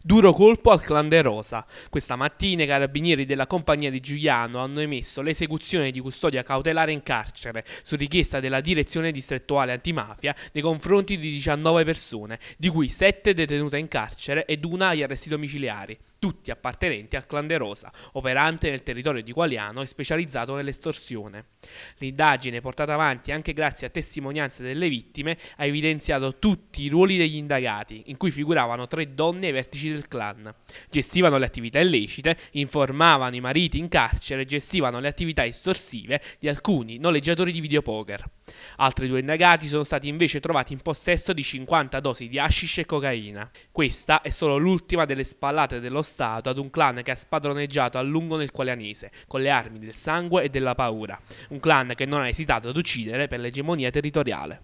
Duro colpo al clan De Rosa. Questa mattina i carabinieri della compagnia di Giuliano hanno emesso l'esecuzione di custodia cautelare in carcere su richiesta della direzione distrettuale antimafia nei confronti di 19 persone, di cui 7 detenute in carcere ed una agli arresti domiciliari tutti appartenenti al clan De Rosa, operante nel territorio di Qualiano e specializzato nell'estorsione. L'indagine, portata avanti anche grazie a testimonianze delle vittime, ha evidenziato tutti i ruoli degli indagati, in cui figuravano tre donne ai vertici del clan. Gestivano le attività illecite, informavano i mariti in carcere e gestivano le attività estorsive di alcuni noleggiatori di videopoker. Altri due indagati sono stati invece trovati in possesso di 50 dosi di hashish e cocaina. Questa è solo l'ultima delle spallate dello Stato ad un clan che ha spadroneggiato a lungo nel Qualianese, con le armi del sangue e della paura. Un clan che non ha esitato ad uccidere per l'egemonia territoriale.